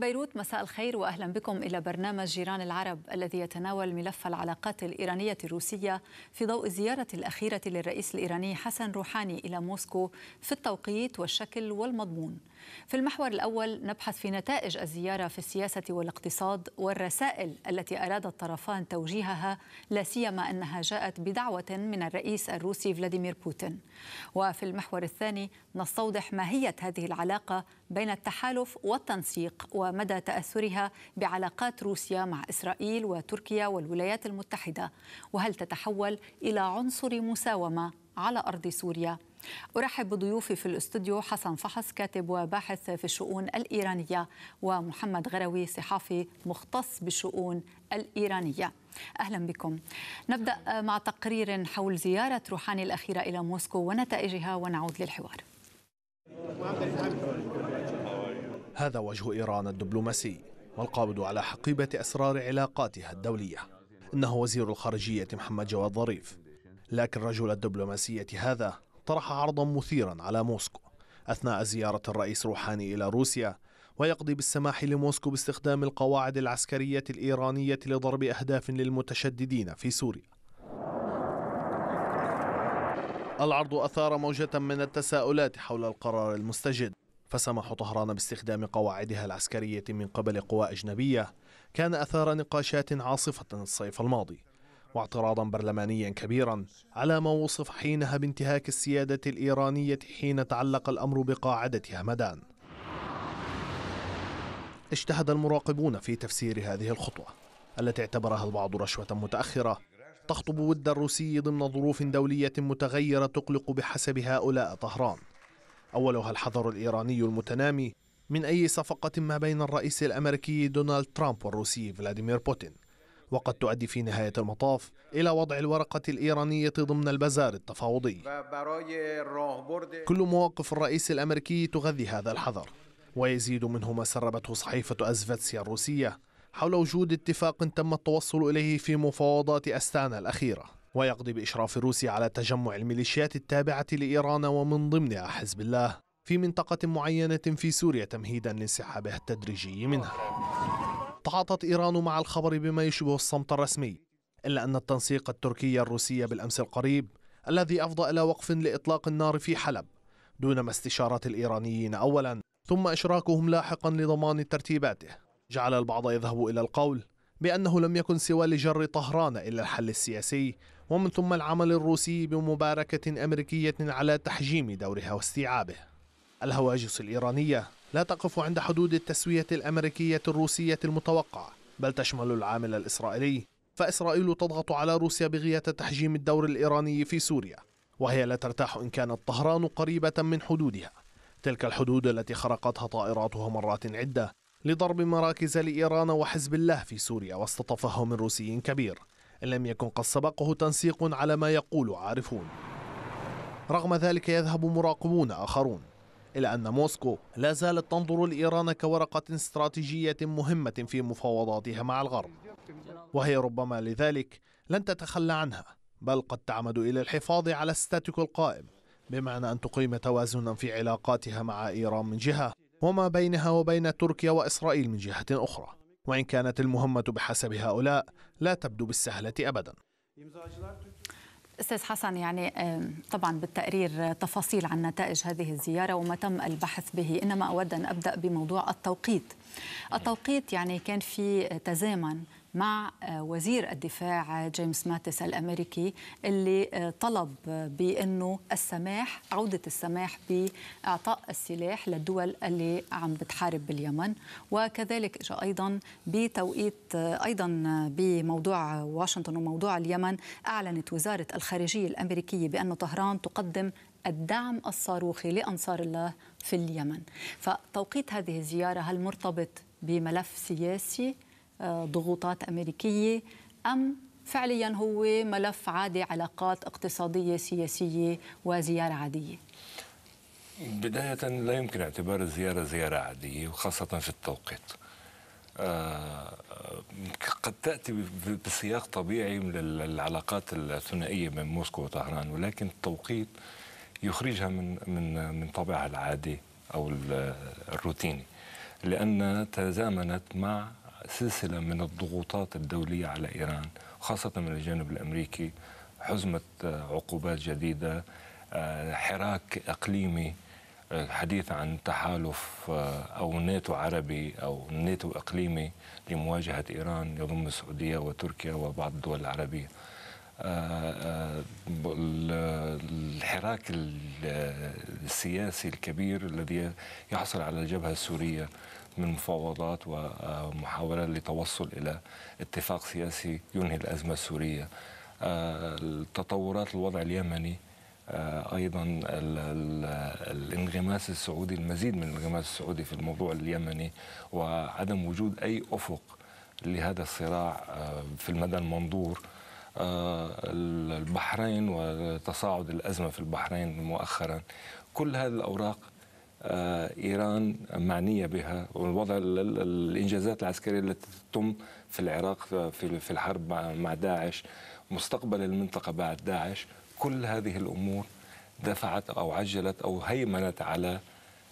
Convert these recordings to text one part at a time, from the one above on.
من بيروت مساء الخير واهلا بكم الى برنامج جيران العرب الذي يتناول ملف العلاقات الايرانيه الروسيه في ضوء الزياره الاخيره للرئيس الايراني حسن روحاني الى موسكو في التوقيت والشكل والمضمون. في المحور الأول نبحث في نتائج الزيارة في السياسة والاقتصاد والرسائل التي أراد الطرفان توجيهها لا سيما أنها جاءت بدعوة من الرئيس الروسي فلاديمير بوتين وفي المحور الثاني نستوضح ماهية هذه العلاقة بين التحالف والتنسيق ومدى تأثرها بعلاقات روسيا مع إسرائيل وتركيا والولايات المتحدة وهل تتحول إلى عنصر مساومة على أرض سوريا أرحب بضيوفي في الاستوديو حسن فحص كاتب وباحث في الشؤون الإيرانية ومحمد غروي صحافي مختص بالشؤون الإيرانية أهلا بكم نبدأ مع تقرير حول زيارة روحاني الأخيرة إلى موسكو ونتائجها ونعود للحوار هذا وجه إيران الدبلوماسي والقابض على حقيبة أسرار علاقاتها الدولية إنه وزير الخارجية محمد جواد ظريف لكن رجل الدبلوماسية هذا طرح عرضا مثيرا على موسكو أثناء زيارة الرئيس روحاني إلى روسيا ويقضي بالسماح لموسكو باستخدام القواعد العسكرية الإيرانية لضرب أهداف للمتشددين في سوريا العرض أثار موجة من التساؤلات حول القرار المستجد فسمح طهران باستخدام قواعدها العسكرية من قبل قوى أجنبية كان أثار نقاشات عاصفة الصيف الماضي واعتراضا برلمانيا كبيرا على ما وصف حينها بانتهاك السيادة الإيرانية حين تعلق الأمر بقاعدة همدان اجتهد المراقبون في تفسير هذه الخطوة التي اعتبرها البعض رشوة متأخرة تخطب ود الروسي ضمن ظروف دولية متغيرة تقلق بحسب هؤلاء طهران أولها الحذر الإيراني المتنامي من أي صفقة ما بين الرئيس الأمريكي دونالد ترامب والروسي فلاديمير بوتين وقد تؤدي في نهاية المطاف إلى وضع الورقة الإيرانية ضمن البزار التفاوضي كل مواقف الرئيس الأمريكي تغذي هذا الحذر ويزيد منه ما سربته صحيفة أزفتسيا الروسية حول وجود اتفاق تم التوصل إليه في مفاوضات أستانا الأخيرة ويقضي بإشراف روسيا على تجمع الميليشيات التابعة لإيران ومن ضمنها حزب الله في منطقة معينة في سوريا تمهيدا لانسحابها التدريجي منها تعاطت إيران مع الخبر بما يشبه الصمت الرسمي إلا أن التنسيق التركي الروسي بالأمس القريب الذي أفضى إلى وقف لإطلاق النار في حلب دون ما استشارة الإيرانيين أولا ثم إشراكهم لاحقا لضمان ترتيباته جعل البعض يذهب إلى القول بأنه لم يكن سوى لجر طهران إلى الحل السياسي ومن ثم العمل الروسي بمباركة أمريكية على تحجيم دورها واستيعابه الهواجس الإيرانية لا تقف عند حدود التسوية الأمريكية الروسية المتوقعة بل تشمل العامل الإسرائيلي فإسرائيل تضغط على روسيا بغية تحجيم الدور الإيراني في سوريا وهي لا ترتاح إن كانت طهران قريبة من حدودها تلك الحدود التي خرقتها طائراتها مرات عدة لضرب مراكز لإيران وحزب الله في سوريا واستطفه من روسي كبير إن لم يكن قد سبقه تنسيق على ما يقول عارفون رغم ذلك يذهب مراقبون آخرون إلا أن موسكو لا زالت تنظر لإيران كورقة استراتيجية مهمة في مفاوضاتها مع الغرب وهي ربما لذلك لن تتخلى عنها بل قد تعمد إلى الحفاظ على الستاتيكو القائم بمعنى أن تقيم توازنا في علاقاتها مع إيران من جهة وما بينها وبين تركيا وإسرائيل من جهة أخرى وإن كانت المهمة بحسب هؤلاء لا تبدو بالسهلة أبداً استاذ حسن يعني آه، طبعا بالتقرير تفاصيل عن نتائج هذه الزياره وما تم البحث به انما اود ان ابدا بموضوع التوقيت التوقيت يعني كان في تزامن مع آه، وزير الدفاع جيمس ماتس الامريكي اللي آه، طلب بانه السماح عوده السماح باعطاء السلاح للدول اللي عم بتحارب باليمن وكذلك اجى ايضا بتوقيت آه، ايضا بموضوع واشنطن وموضوع اليمن اعلنت وزاره الخارجيه الامريكيه بان طهران تقدم الدعم الصاروخي لانصار الله في اليمن فتوقيت هذه الزياره هل مرتبط بملف سياسي ضغوطات أمريكية أم فعليا هو ملف عادي علاقات اقتصادية سياسية وزيارة عادية بداية لا يمكن اعتبار الزيارة زيارة عادية وخاصة في التوقيت آه، آه، قد تأتي بسياق طبيعي للعلاقات الثنائية بين موسكو وطهران ولكن التوقيت يخرجها من من من طابعها العادي أو الروتيني لأنها تزامنت مع سلسلة من الضغوطات الدولية على إيران خاصة من الجانب الأمريكي حزمة آه، عقوبات جديدة آه، حراك إقليمي الحديث آه، عن تحالف أو ناتو عربي أو ناتو إقليمي لمواجهة إيران يضم السعودية وتركيا وبعض الدول العربية الحراك السياسي الكبير الذي يحصل على الجبهة السورية من مفاوضات ومحاولة لتوصل إلى اتفاق سياسي ينهي الأزمة السورية آه، التطورات الوضع اليمني آه، ايضا الانغماس السعودي المزيد من الانغماس السعودي في الموضوع اليمني وعدم وجود اي افق لهذا الصراع آه، في المدى المنظور البحرين وتصاعد الازمه في البحرين مؤخرا كل هذه الاوراق آه، ايران معنيه بها والوضع الانجازات العسكريه التي تتم في العراق في الحرب مع داعش مستقبل المنطقه بعد داعش كل هذه الامور دفعت او عجلت او هيمنت على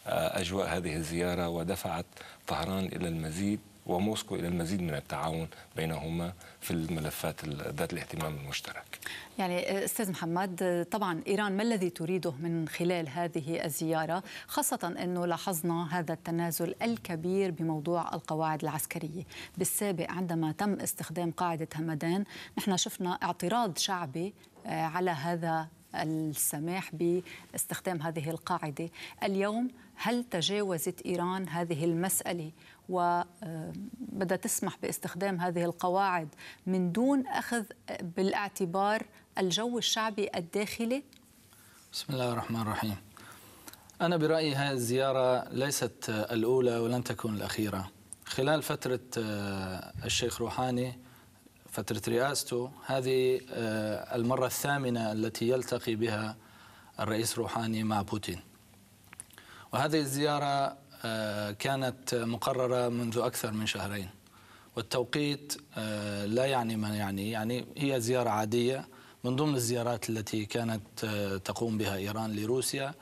آه، اجواء هذه الزياره ودفعت طهران الى المزيد وموسكو إلى المزيد من التعاون بينهما في الملفات ذات الاهتمام المشترك يعني آه، أستاذ محمد آه، طبعا إيران ما الذي تريده من خلال هذه الزيارة خاصة أنه لاحظنا هذا التنازل الكبير بموضوع القواعد العسكرية بالسابق عندما تم استخدام قاعدة همدان نحن شفنا اعتراض شعبي آه، على هذا السماح باستخدام هذه القاعده اليوم هل تجاوزت ايران هذه المساله وبدها تسمح باستخدام هذه القواعد من دون أخذ بالاعتبار الجو الشعبي الداخلي؟ بسم الله الرحمن الرحيم أنا برأيي هذه الزيارة ليست الأولى ولن تكون الأخيرة خلال فترة آه، الشيخ روحاني فترة رئاسته هذه آه، المرة الثامنة التي يلتقي بها الرئيس روحاني مع بوتين وهذه الزيارة آه، كانت مقررة منذ أكثر من شهرين والتوقيت آه، لا يعني ما يعني يعني هي زيارة عادية من ضمن الزيارات التي كانت آه، تقوم بها إيران لروسيا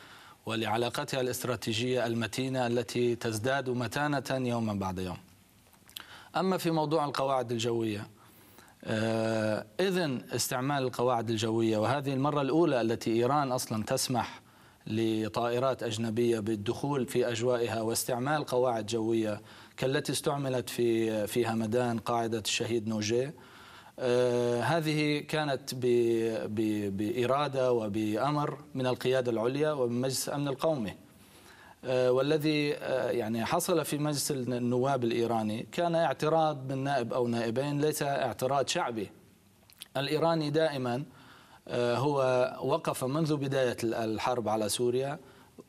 ولعلاقتها الاستراتيجية المتينة التي تزداد متانة يوما بعد يوم أما في موضوع القواعد الجوية إذن استعمال القواعد الجوية وهذه المرة الأولى التي إيران أصلا تسمح لطائرات أجنبية بالدخول في أجوائها واستعمال قواعد جوية كالتي استعملت في في همدان قاعدة الشهيد نوجيه آه، هذه كانت ب ب بإرادة وبأمر من القيادة العليا ومن مجلس الأمن القومي آه، والذي آه، يعني حصل في مجلس النواب الإيراني كان اعتراض من نائب أو نائبين ليس اعتراض شعبي الإيراني دائما آه، هو وقف منذ بداية الحرب على سوريا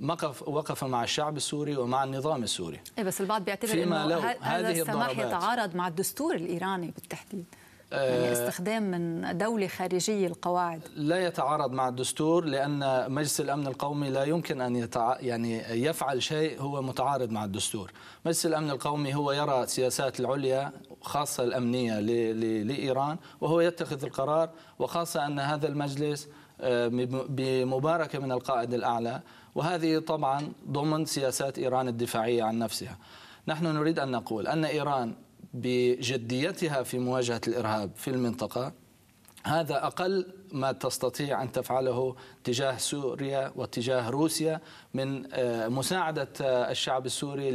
وقف وقف مع الشعب السوري ومع النظام السوري إيه بس البعض بيعتبر فيما انه لو هذا السماح يتعارض مع الدستور الايراني بالتحديد آه، يعني استخدام من دولة خارجية القواعد لا يتعارض مع الدستور لأن مجلس الأمن القومي لا يمكن أن يتع... يعني يفعل شيء هو متعارض مع الدستور مجلس الأمن القومي هو يرى السياسات العليا خاصة الأمنية لإيران وهو يتخذ القرار وخاصة أن هذا المجلس آه، بمباركة من القائد الأعلى وهذه طبعا ضمن سياسات إيران الدفاعية عن نفسها نحن نريد أن نقول أن إيران بجديتها في مواجهة الإرهاب في المنطقة هذا أقل ما تستطيع أن تفعله تجاه سوريا واتجاه روسيا من آه، مساعدة آه، الشعب السوري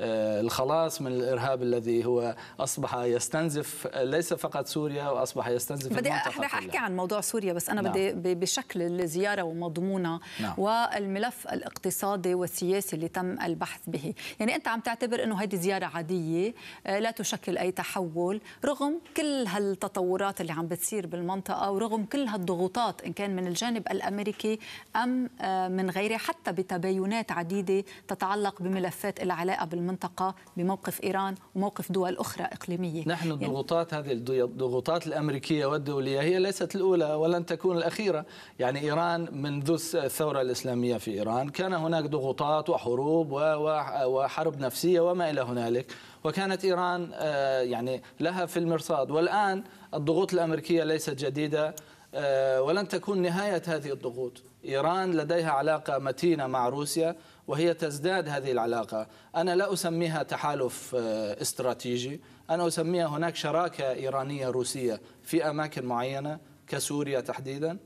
آه، الخلاص من الارهاب الذي هو اصبح يستنزف ليس فقط سوريا واصبح يستنزف بدي رح احكي عن موضوع سوريا بس انا نعم. بدي بشكل الزياره ومضمونها نعم. والملف الاقتصادي والسياسي اللي تم البحث به يعني انت عم تعتبر انه هذه زياره عاديه آه، لا تشكل اي تحول رغم كل هالتطورات اللي عم بتصير بالمنطقه ورغم كل هالضغوطات ان كان من الجانب الامريكي ام آه، من غيره حتى بتباينات عديده تتعلق بملفات العلاقه بالمنطقة المنطقة بموقف إيران وموقف دول أخرى إقليمية نحن يعني الضغوطات يعني هذه الضغوطات الأمريكية والدولية هي ليست الأولى ولن تكون الأخيرة يعني إيران منذ الثورة الإسلامية في إيران كان هناك ضغوطات وحروب وحرب نفسية وما إلى هنالك وكانت إيران آه، يعني لها في المرصاد والآن الضغوط الأمريكية ليست جديدة آه، ولن تكون نهاية هذه الضغوط إيران لديها علاقة متينة مع روسيا وهي تزداد هذه العلاقة أنا لا أسميها تحالف آه، استراتيجي أنا أسميها هناك شراكة إيرانية روسية في أماكن معينة كسوريا تحديدا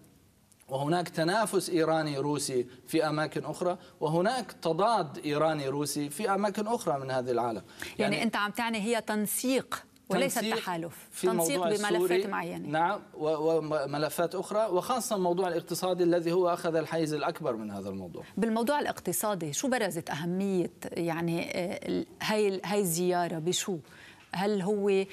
وهناك تنافس ايراني روسي في اماكن اخرى وهناك تضاد ايراني روسي في اماكن اخرى من هذا العالم يعني, يعني انت عم تعني هي تنسيق وليس التحالف في تنسيق بملفات معينة نعم وملفات أخرى وخاصة الموضوع الاقتصادي الذي هو أخذ الحيز الأكبر من هذا الموضوع بالموضوع الاقتصادي شو برزت أهمية يعني آه، هاي هاي الزيارة بشو؟ هل هو آه،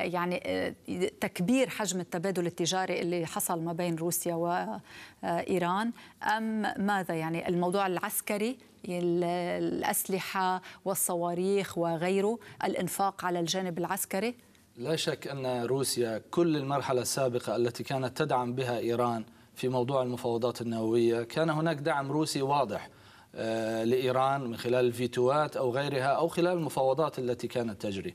يعني آه، تكبير حجم التبادل التجاري اللي حصل ما بين روسيا وإيران آه، أم ماذا يعني الموضوع العسكري الأسلحة والصواريخ وغيره الإنفاق على الجانب العسكري لا شك أن روسيا كل المرحلة السابقة التي كانت تدعم بها إيران في موضوع المفاوضات النووية كان هناك دعم روسي واضح لإيران من خلال الفيتوات أو غيرها أو خلال المفاوضات التي كانت تجري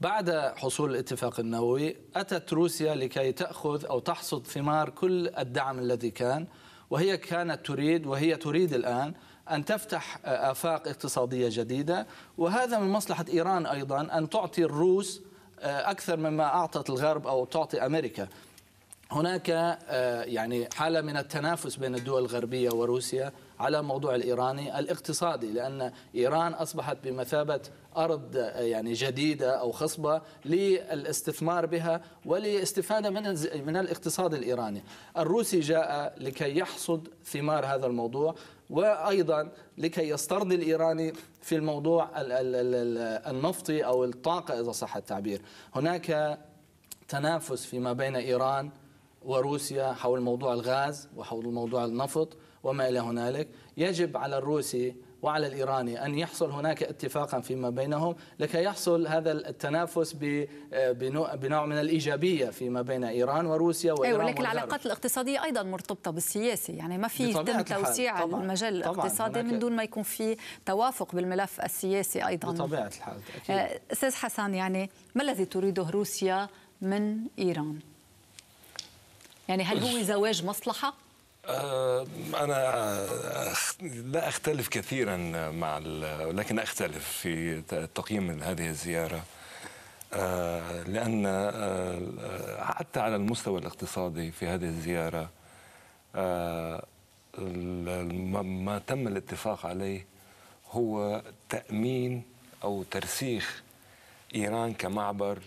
بعد حصول الاتفاق النووي أتت روسيا لكي تأخذ أو تحصد ثمار كل الدعم الذي كان وهي كانت تريد وهي تريد الآن أن تفتح آفاق اقتصادية جديدة وهذا من مصلحة إيران أيضا أن تعطي الروس آه، أكثر مما أعطت الغرب أو تعطي أمريكا هناك آه، يعني حالة من التنافس بين الدول الغربية وروسيا على موضوع الإيراني الاقتصادي لأن إيران أصبحت بمثابة أرض يعني جديدة أو خصبة للاستثمار بها ولاستفادة من من الاقتصاد الإيراني الروسي جاء لكي يحصد ثمار هذا الموضوع وايضا لكي يسترضي الايراني في الموضوع النفطي او الطاقه اذا صح التعبير. هناك تنافس فيما بين ايران وروسيا حول موضوع الغاز وحول موضوع النفط وما الى هنالك، يجب على الروسي وعلى الإيراني أن يحصل هناك اتفاقا فيما بينهم لكي يحصل هذا التنافس بنوع من الإيجابية فيما بين إيران وروسيا أيوة، وإيران أيوة ولكن العلاقات الاقتصادية أيضا مرتبطة بالسياسة يعني ما في يتم توسيع طبعًا المجال الاقتصادي من دون ما يكون في توافق بالملف السياسي أيضا بطبيعة الحال آه، أستاذ حسن يعني ما الذي تريده روسيا من إيران؟ يعني هل هو زواج مصلحة؟ أه، أنا لا أختلف كثيرا مع لكن أختلف في تقييم هذه الزيارة أه، لأن أه، حتى على المستوى الاقتصادي في هذه الزيارة ما تم الاتفاق عليه هو تأمين أو ترسيخ إيران كمعبر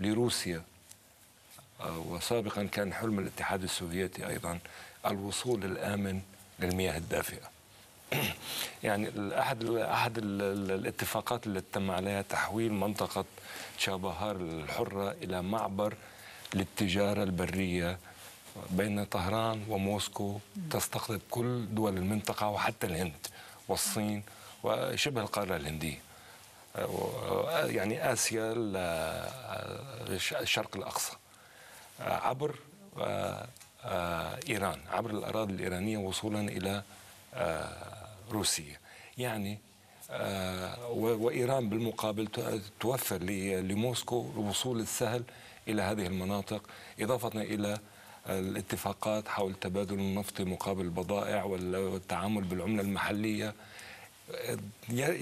لروسيا آه، وسابقا كان حلم الاتحاد السوفيتي أيضا الوصول الآمن للمياه الدافئة يعني احد احد الاتفاقات التي تم عليها تحويل منطقه شابهار الحره الى معبر للتجاره البريه بين طهران وموسكو تستقطب كل دول المنطقه وحتى الهند والصين وشبه القاره الهنديه آه، آه، يعني اسيا الشرق الاقصى عبر آه، آه، إيران عبر الأراضي الإيرانية وصولا إلى آه، روسيا يعني وإيران بالمقابل توفر لموسكو الوصول السهل إلى هذه المناطق إضافة إلى الاتفاقات حول تبادل النفط مقابل البضائع والتعامل بالعملة المحلية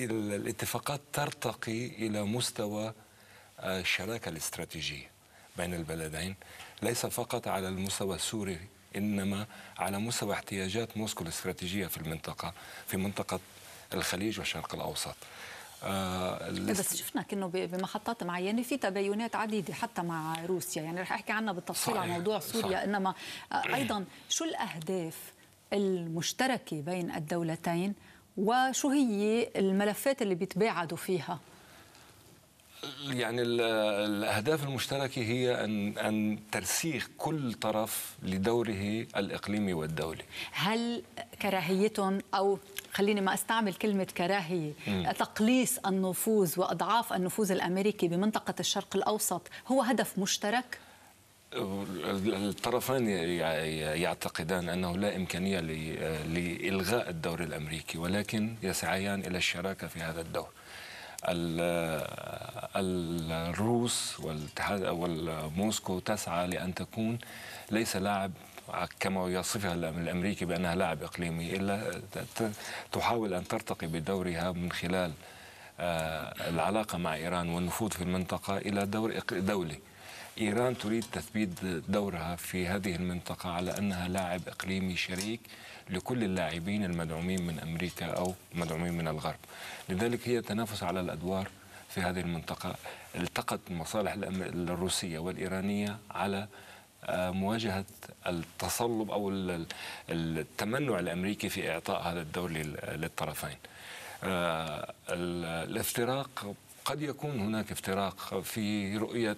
الاتفاقات ترتقي إلى مستوى الشراكة الاستراتيجية بين البلدين ليس فقط على المستوى السوري إنما على مستوى احتياجات موسكو الاستراتيجية في المنطقة في منطقة الخليج والشرق الأوسط آه بس شفنا كأنه بمحطات معينه في تباينات عديده حتى مع روسيا يعني رح احكي عنها بالتفصيل عن موضوع سوريا صحيح. انما آه، ايضا شو الاهداف المشتركه بين الدولتين وشو هي الملفات اللي بيتباعدوا فيها يعني الاهداف المشتركه هي ان ان ترسيخ كل طرف لدوره الاقليمي والدولي هل كراهيتهم او خليني ما استعمل كلمه كراهيه م. تقليص النفوذ واضعاف النفوذ الامريكي بمنطقه الشرق الاوسط هو هدف مشترك الطرفان يعتقدان انه لا امكانيه لالغاء الدور الامريكي ولكن يسعيان الى الشراكه في هذا الدور الروس والاتحاد والموسكو تسعى لأن تكون ليس لاعب كما يصفها الأمريكي بأنها لاعب إقليمي إلا تحاول أن ترتقي بدورها من خلال آه، العلاقة مع إيران والنفوذ في المنطقة إلى دور دولي إيران تريد تثبيت دورها في هذه المنطقة على أنها لاعب إقليمي شريك لكل اللاعبين المدعومين من أمريكا أو مدعومين من الغرب لذلك هي تنافس على الأدوار في هذه المنطقة التقت المصالح الروسية والإيرانية على آه، مواجهة التصلب أو التمنع الأمريكي في إعطاء هذا الدور للطرفين آه، الافتراق قد يكون هناك افتراق في رؤية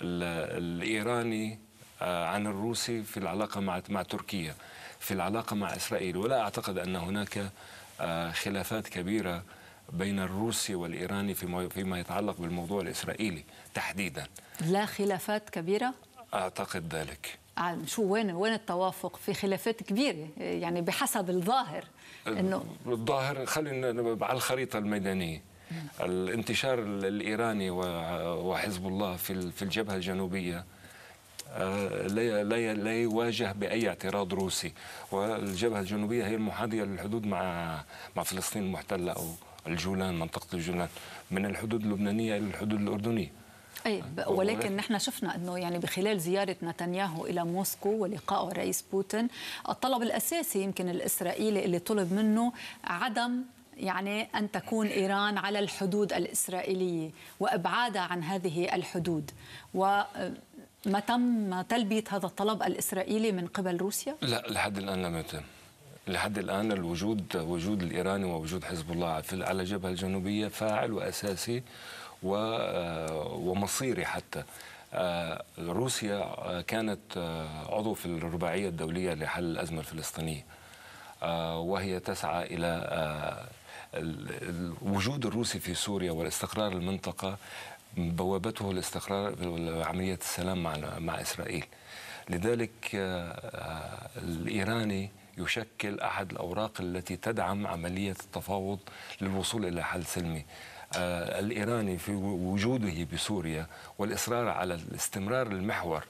الإيراني آه، عن الروسي في العلاقة مع مع تركيا في العلاقة مع إسرائيل ولا أعتقد أن هناك آه، خلافات كبيرة بين الروسي والإيراني فيما فيما يتعلق بالموضوع الإسرائيلي تحديدا لا خلافات كبيرة؟ أعتقد ذلك آه، شو وين وين التوافق في خلافات كبيره يعني بحسب الظاهر انه الظاهر خلينا على الخريطه الميدانيه الانتشار الايراني وحزب الله في الجبهه الجنوبيه آه، لا لا يواجه باي اعتراض روسي والجبهه الجنوبيه هي المحاذيه للحدود مع مع فلسطين المحتله او الجولان منطقه الجولان من الحدود اللبنانيه الى الحدود الاردنيه أي طيب، ولكن نحن شفنا أنه يعني بخلال زيارة نتنياهو إلى موسكو ولقائه الرئيس بوتين الطلب الأساسي يمكن الإسرائيلي اللي طلب منه عدم يعني أن تكون إيران على الحدود الإسرائيلية وإبعادها عن هذه الحدود و ما تم تلبية هذا الطلب الإسرائيلي من قبل روسيا؟ لا لحد الآن لم يتم لحد الآن الوجود وجود الإيراني ووجود حزب الله على الجبهة الجنوبية فاعل وأساسي آه، ومصيري حتى آه، روسيا آه، كانت عضو في الرباعية الدولية لحل الأزمة الفلسطينية وهي تسعى إلى الوجود الروسي في سوريا والاستقرار المنطقة بوابته الاستقرار عملية السلام مع مع إسرائيل لذلك آه، آه، الإيراني يشكل أحد الأوراق التي تدعم عملية التفاوض للوصول إلى حل سلمي آه، الإيراني في وجوده بسوريا والإصرار على الاستمرار المحور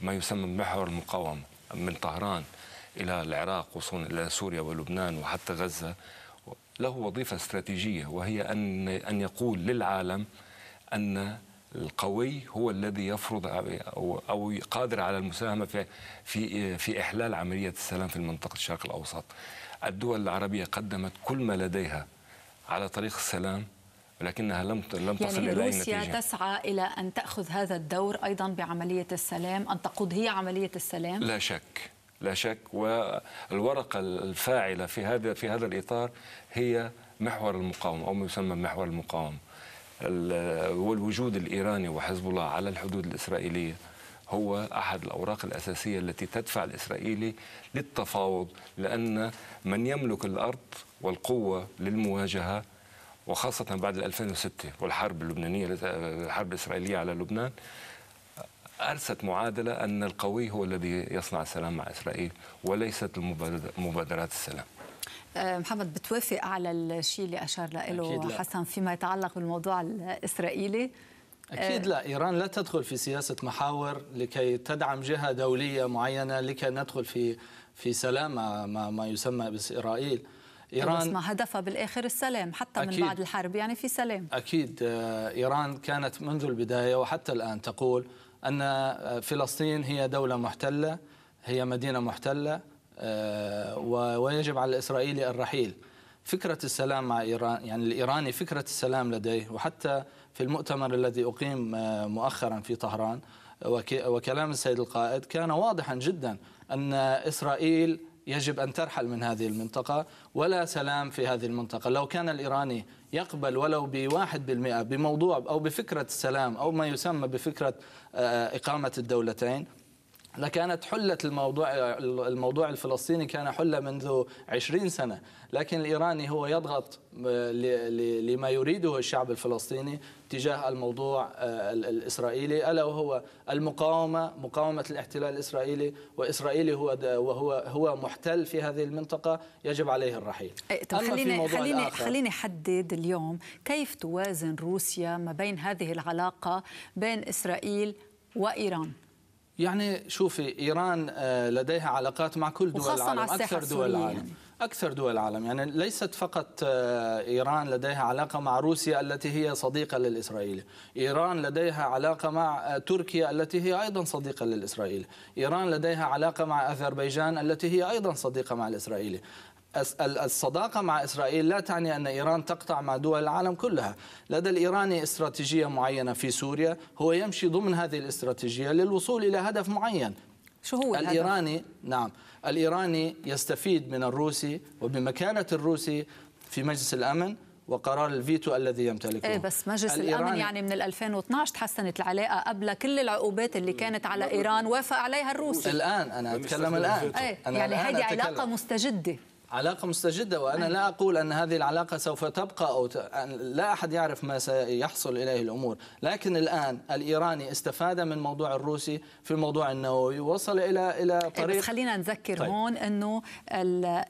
ما يسمى محور المقاومة من طهران إلى العراق وصولا إلى سوريا ولبنان وحتى غزة له وظيفة استراتيجية وهي أن أن يقول للعالم ان القوي هو الذي يفرض او او قادر على المساهمه في في في احلال عمليه السلام في منطقه الشرق الاوسط. الدول العربيه قدمت كل ما لديها على طريق السلام ولكنها لم لم تصل يعني الى روسيا النتيجة. تسعى الى ان تاخذ هذا الدور ايضا بعمليه السلام، ان تقود هي عمليه السلام؟ لا شك، لا شك والورقه الفاعله في هذا في هذا الاطار هي محور المقاومه او ما يسمى محور المقاومه. والوجود الإيراني وحزب الله على الحدود الإسرائيلية هو أحد الأوراق الأساسية التي تدفع الإسرائيلي للتفاوض لأن من يملك الأرض والقوة للمواجهة وخاصة بعد 2006 والحرب اللبنانية الحرب الإسرائيلية على لبنان أرست معادلة أن القوي هو الذي يصنع السلام مع إسرائيل وليست مبادرات السلام آه، محمد بتوافق على الشيء اللي اشار له حسن فيما يتعلق بالموضوع الاسرائيلي أكيد آه، لا إيران لا تدخل في سياسة محاور لكي تدعم جهة دولية معينة لكي ندخل في في سلام ما, ما يسمى بإسرائيل طيب، إيران ما هدفها بالآخر السلام حتى أكيد من بعد الحرب يعني في سلام أكيد آه، إيران كانت منذ البداية وحتى الآن تقول أن فلسطين هي دولة محتلة هي مدينة محتلة آه، ويجب على الإسرائيلي الرحيل فكرة السلام مع إيران يعني الإيراني فكرة السلام لديه وحتى في المؤتمر الذي أقيم آه، مؤخرا في طهران وكلام السيد القائد كان واضحا جدا أن إسرائيل يجب أن ترحل من هذه المنطقة ولا سلام في هذه المنطقة لو كان الإيراني يقبل ولو بواحد بالمئة بموضوع أو بفكرة السلام أو ما يسمى بفكرة آه، إقامة الدولتين لكانت حلة الموضوع الموضوع الفلسطيني كان حلة منذ 20 سنة لكن الإيراني هو يضغط لما يريده الشعب الفلسطيني تجاه الموضوع الإسرائيلي ألا وهو المقاومة مقاومة الاحتلال الإسرائيلي وإسرائيلي هو وهو هو محتل في هذه المنطقة يجب عليه الرحيل إيه، طب خليني خليني خليني أحدد اليوم كيف توازن روسيا ما بين هذه العلاقة بين إسرائيل وإيران يعني شوفي ايران آه، لديها علاقات مع كل دول العالم اكثر دول العالم يعني. أكثر دول العالم يعني ليست فقط آه، إيران لديها علاقة مع روسيا التي هي صديقة للإسرائيل إيران لديها علاقة مع آه، تركيا التي هي أيضا صديقة للإسرائيل إيران لديها علاقة مع أذربيجان التي هي أيضا صديقة مع الإسرائيل الصداقة مع إسرائيل لا تعني أن إيران تقطع مع دول العالم كلها لدى الإيراني استراتيجية معينة في سوريا هو يمشي ضمن هذه الاستراتيجية للوصول إلى هدف معين شو هو الإيراني الهدف؟ نعم الإيراني يستفيد من الروسي وبمكانة الروسي في مجلس الأمن وقرار الفيتو الذي يمتلكه إيه بس مجلس الأمن يعني من 2012 تحسنت العلاقة قبل كل العقوبات اللي كانت على إيران وافق عليها الروسي الآن أنا أتكلم الآن أيه. أنا يعني هذه علاقة مستجدة علاقة مستجدة وأنا لا أيوة. أقول أن هذه العلاقة سوف تبقى أو ت... لا أحد يعرف ما سيحصل إليه الأمور لكن الآن الإيراني استفاد من موضوع الروسي في الموضوع النووي ووصل إلى إلى إيه، طريق بس خلينا نذكر طيب. هون أنه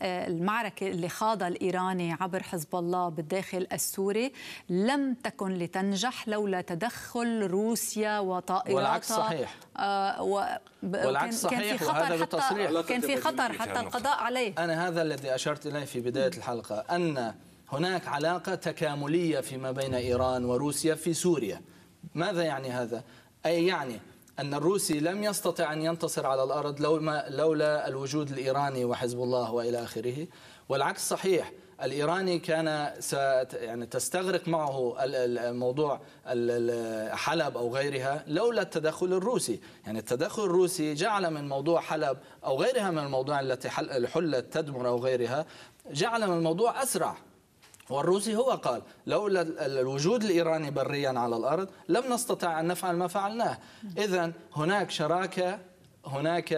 المعركة اللي خاضها الإيراني عبر حزب الله بالداخل السوري لم تكن لتنجح لولا تدخل روسيا وطائراتها والعكس صحيح آه و... والعكس صحيح كان في خطر وهذا بالتصريح كان في خطر حتى القضاء عليه أنا هذا الذي أشرت إليه في بداية الحلقة أن هناك علاقة تكاملية فيما بين إيران وروسيا في سوريا ماذا يعني هذا؟ أي يعني أن الروسي لم يستطع أن ينتصر على الأرض لو لولا الوجود الإيراني وحزب الله وإلى آخره والعكس صحيح الايراني كان ست يعني تستغرق معه موضوع حلب او غيرها لولا التدخل الروسي، يعني التدخل الروسي جعل من موضوع حلب او غيرها من الموضوع التي حلت تدمر او غيرها جعل من الموضوع اسرع والروسي هو قال لولا الوجود الايراني بريا على الارض لم نستطع ان نفعل ما فعلناه، اذا هناك شراكه هناك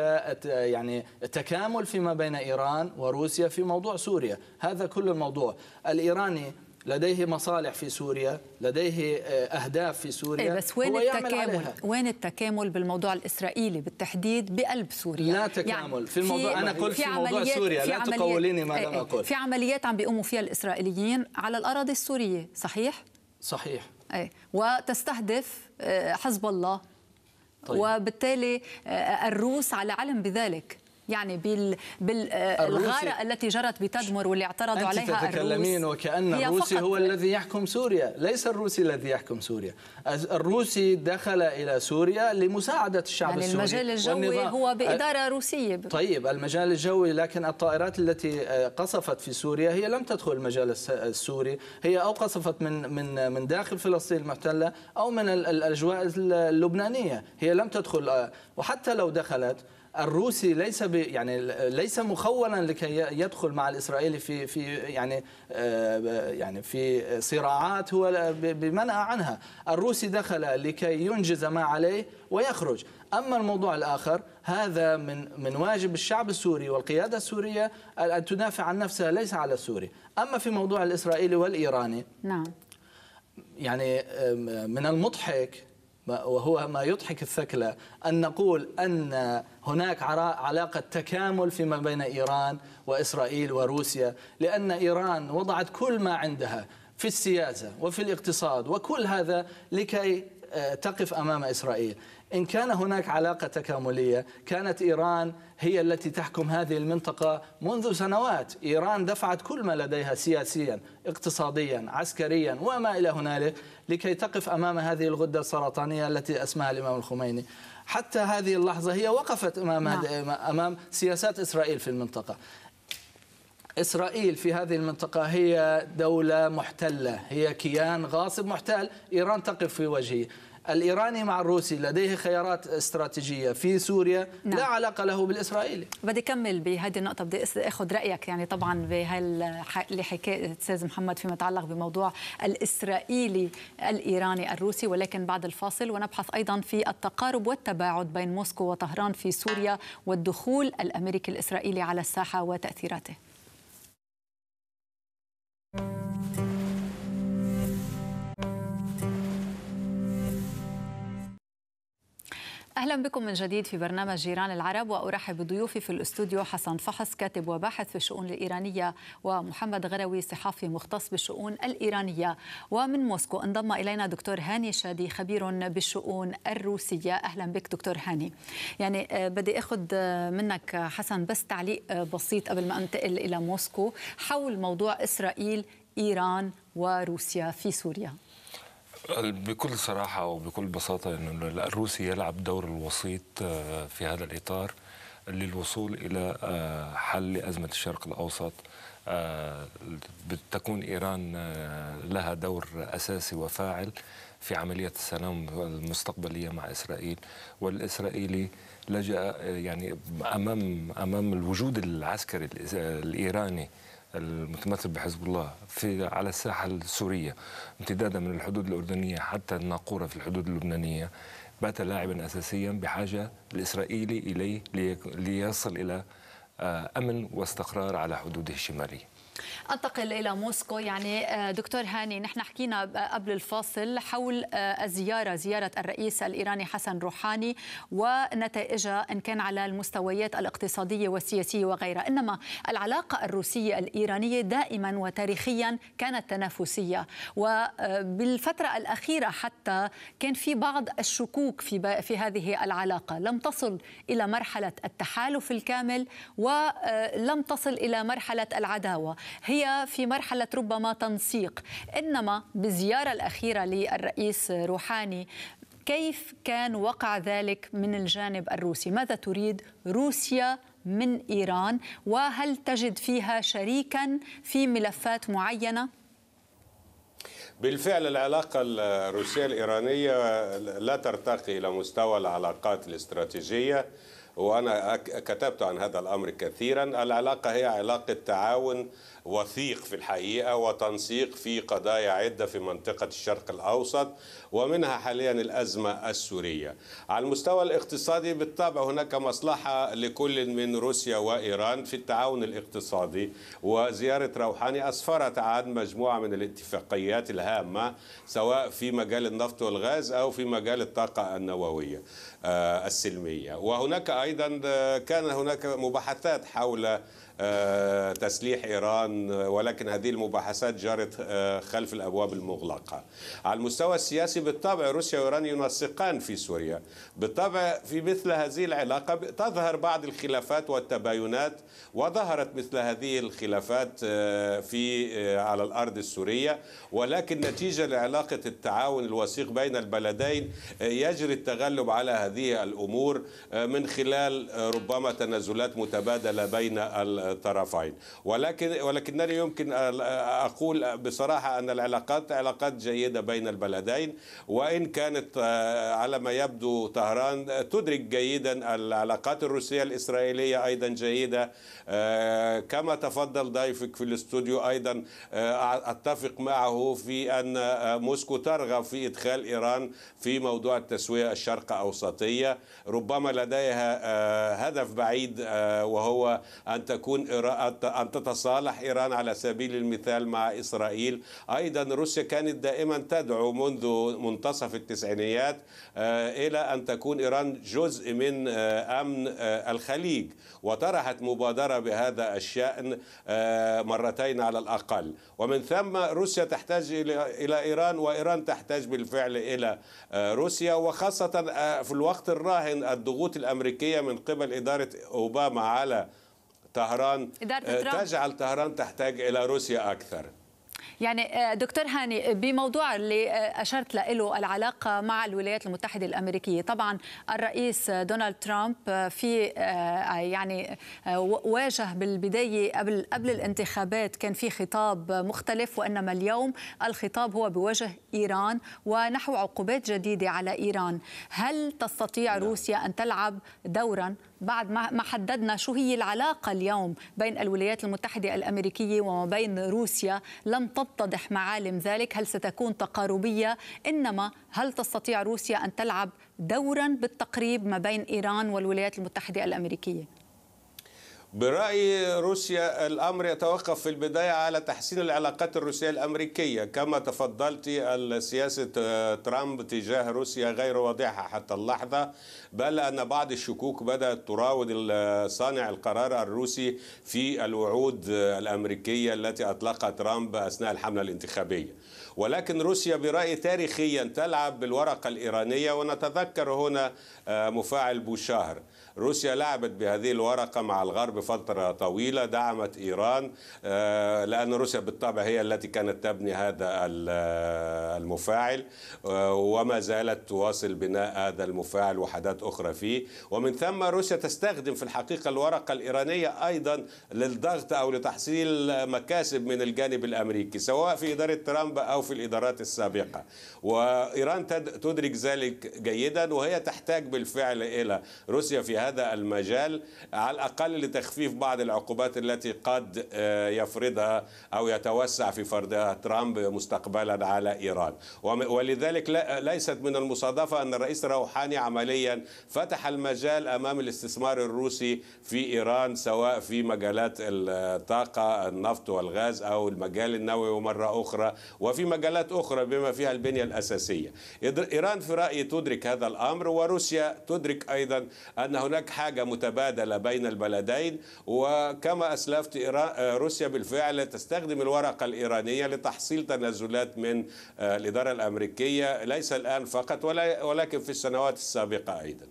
يعني تكامل فيما بين إيران وروسيا في موضوع سوريا هذا كل الموضوع الإيراني لديه مصالح في سوريا لديه آه، أهداف في سوريا إيه بس وين التكامل وين التكامل بالموضوع الإسرائيلي بالتحديد بقلب سوريا لا يعني تكامل يعني في الموضوع في أنا قلت في, في موضوع سوريا في لا تقوليني إيه، ما لم اقول في عمليات عم بيقوموا فيها الإسرائيليين على الأراضي السورية صحيح؟ صحيح أي وتستهدف آه، حزب الله طيب. وبالتالي آه، آه، الروس على علم بذلك يعني بال بالغارة آه، التي جرت بتدمر واللي اعترضوا عليها الروس تتكلمين وكأن الروسي هو الذي يحكم سوريا ليس الروسي الذي يحكم سوريا الروسي دخل إلى سوريا لمساعدة الشعب يعني السوري المجال الجوي هو بإدارة روسية طيب المجال الجوي لكن الطائرات التي آه، قصفت في سوريا هي لم تدخل المجال السوري هي أو قصفت من من من داخل فلسطين المحتلة أو من الأجواء اللبنانية هي لم تدخل آه، وحتى لو دخلت الروسي ليس ب يعني ليس مخولا لكي يدخل مع الاسرائيلي في في يعني آه، يعني في صراعات هو بمنأى عنها، الروسي دخل لكي ينجز ما عليه ويخرج، اما الموضوع الاخر هذا من من واجب الشعب السوري والقياده السوريه ان تدافع عن نفسها ليس على السوري، اما في موضوع الاسرائيلي والايراني نعم يعني من المضحك وهو ما يضحك الثكلة أن نقول أن هناك علاقة تكامل فيما بين إيران وإسرائيل وروسيا لأن إيران وضعت كل ما عندها في السياسة وفي الاقتصاد وكل هذا لكي آه، تقف أمام إسرائيل إن كان هناك علاقة تكاملية كانت إيران هي التي تحكم هذه المنطقة منذ سنوات إيران دفعت كل ما لديها سياسيا اقتصاديا عسكريا وما إلى هنالك لكي تقف أمام هذه الغدة السرطانية التي أسماها الإمام الخميني حتى هذه اللحظة هي وقفت أمام, نعم. أمام سياسات إسرائيل في المنطقة إسرائيل في هذه المنطقة هي دولة محتلة هي كيان غاصب محتل إيران تقف في وجهه الإيراني مع الروسي لديه خيارات استراتيجية في سوريا نعم. لا علاقة له بالإسرائيلي بدي أكمل بهذه النقطة بدي أخذ رأيك يعني طبعا بهاللي حكاية أستاذ محمد فيما يتعلق بموضوع الإسرائيلي الإيراني الروسي ولكن بعد الفاصل ونبحث أيضا في التقارب والتباعد بين موسكو وطهران في سوريا والدخول الأمريكي الإسرائيلي على الساحة وتأثيراته اهلا بكم من جديد في برنامج جيران العرب وارحب بضيوفي في الاستوديو حسن فحص كاتب وباحث في الشؤون الايرانيه ومحمد غروي صحافي مختص بالشؤون الايرانيه ومن موسكو انضم الينا دكتور هاني شادي خبير بالشؤون الروسيه اهلا بك دكتور هاني يعني آه، بدي اخذ آه، منك حسن بس تعليق آه، بسيط قبل ما انتقل الى موسكو حول موضوع اسرائيل ايران وروسيا في سوريا بكل صراحة وبكل بساطة أنه الروسي يلعب دور الوسيط آه، في هذا الإطار للوصول إلى آه، حل أزمة الشرق الأوسط آه، تكون إيران لها دور أساسي وفاعل في عملية السلام المستقبلية مع إسرائيل والإسرائيلي لجأ يعني أمام أمام الوجود العسكري الإيراني المتمثل بحزب الله في على الساحه السوريه امتدادا من الحدود الاردنيه حتى الناقوره في الحدود اللبنانيه بات لاعبا اساسيا بحاجه الاسرائيلي اليه ليصل الى آه، امن واستقرار على حدوده الشماليه انتقل الى موسكو يعني آه، دكتور هاني نحن حكينا قبل الفاصل حول آه، الزياره زياره الرئيس الايراني حسن روحاني ونتائجها ان كان على المستويات الاقتصاديه والسياسيه وغيرها انما العلاقه الروسيه الايرانيه دائما وتاريخيا كانت تنافسيه وبالفتره آه، الاخيره حتى كان في بعض الشكوك في في هذه العلاقه لم تصل الى مرحله التحالف الكامل ولم تصل الى مرحله العداوه هي في مرحلة ربما تنسيق إنما بالزيارة الأخيرة للرئيس روحاني كيف كان وقع ذلك من الجانب الروسي ماذا تريد روسيا من إيران وهل تجد فيها شريكا في ملفات معينة؟ بالفعل العلاقة الروسية الإيرانية لا ترتقي إلى مستوى العلاقات الاستراتيجية وأنا كتبت عن هذا الأمر كثيرا العلاقة هي علاقة تعاون وثيق في الحقيقة وتنسيق في قضايا عدة في منطقة الشرق الأوسط ومنها حاليا الأزمة السورية على المستوى الاقتصادي بالطبع هناك مصلحة لكل من روسيا وإيران في التعاون الاقتصادي وزيارة روحاني أسفرت عن مجموعة من الاتفاقيات الهامة سواء في مجال النفط والغاز أو في مجال الطاقة النووية آه، السلمية وهناك أيضا آه، كان هناك مباحثات حول آه، تسليح إيران ولكن هذه المباحثات جرت آه، خلف الأبواب المغلقة على المستوى السياسي بالطبع روسيا وإيران ينسقان في سوريا بالطبع في مثل هذه العلاقة تظهر بعض الخلافات والتباينات وظهرت مثل هذه الخلافات آه، في على الأرض السورية ولكن نتيجة لعلاقة التعاون الوثيق بين البلدين يجري التغلب على هذه الأمور من خلال ربما تنازلات متبادلة بين الطرفين ولكن ولكنني يمكن أقول بصراحة أن العلاقات علاقات جيدة بين البلدين وإن كانت آه، على ما يبدو طهران تدرك جيدا العلاقات الروسية الإسرائيلية أيضا جيدة آه، كما تفضل ضيفك في الاستوديو أيضا آه، أتفق معه في أن موسكو ترغب في إدخال إيران في موضوع التسوية الشرق أوسطية ربما لديها هدف بعيد وهو أن تكون تكون أن تتصالح إيران على سبيل المثال مع إسرائيل أيضا روسيا كانت دائما تدعو منذ منتصف التسعينيات آه، إلى أن تكون إيران جزء من آه، أمن آه، الخليج وطرحت مبادرة بهذا الشأن مرتين على الأقل ومن ثم روسيا تحتاج إلى إيران وإيران تحتاج بالفعل إلى روسيا وخاصة في الوقت الراهن الضغوط الأمريكية من قبل إدارة أوباما على طهران آه، تجعل طهران تحتاج إلى روسيا أكثر يعني آه، دكتور هاني بموضوع اللي آه، أشرت له العلاقة مع الولايات المتحدة الأمريكية طبعا الرئيس دونالد ترامب في يعني واجه بالبداية قبل قبل الانتخابات كان في خطاب مختلف وإنما اليوم الخطاب هو بوجه إيران ونحو عقوبات جديدة على إيران هل تستطيع نعم. روسيا أن تلعب دورا بعد ما حددنا شو هي العلاقة اليوم بين الولايات المتحدة الأمريكية وما بين روسيا لم تتضح معالم ذلك هل ستكون تقاربية إنما هل تستطيع روسيا أن تلعب دورا بالتقريب ما بين إيران والولايات المتحدة الأمريكية برأي روسيا الأمر يتوقف في البداية على تحسين العلاقات الروسية الأمريكية كما تفضلت سياسة آه، ترامب تجاه روسيا غير واضحة حتى اللحظة بل أن بعض الشكوك بدأت تراود آه، صانع القرار الروسي في الوعود آه، الأمريكية التي أطلقها ترامب أثناء الحملة الانتخابية ولكن روسيا برأيي تاريخيا تلعب بالورقة الإيرانية ونتذكر هنا مفاعل بوشهر روسيا لعبت بهذه الورقة مع الغرب فترة طويلة دعمت إيران آه، لأن روسيا بالطبع هي التي كانت تبني هذا آه، المفاعل آه، وما زالت تواصل بناء هذا المفاعل وحدات أخرى فيه ومن ثم روسيا تستخدم في الحقيقة الورقة الإيرانية أيضا للضغط أو لتحصيل مكاسب من الجانب الأمريكي سواء في إدارة ترامب أو في الإدارات السابقة وإيران تدرك ذلك جيدا وهي تحتاج بالفعل إلى روسيا في هذا هذا المجال على الأقل لتخفيف بعض العقوبات التي قد آه، يفرضها أو يتوسع في فرضها ترامب مستقبلا على إيران ولذلك ليست من المصادفة أن الرئيس روحاني عمليا فتح المجال أمام الاستثمار الروسي في إيران سواء في مجالات الطاقة النفط والغاز أو المجال النووي ومرة أخرى وفي مجالات أخرى بما فيها البنية الأساسية إيران في رأيي تدرك هذا الأمر وروسيا تدرك أيضا أنه هناك حاجة متبادلة بين البلدين وكما أسلفت روسيا بالفعل تستخدم الورقة الإيرانية لتحصيل تنازلات من آه، الإدارة الأمريكية ليس الآن فقط ولكن في السنوات السابقة أيضاً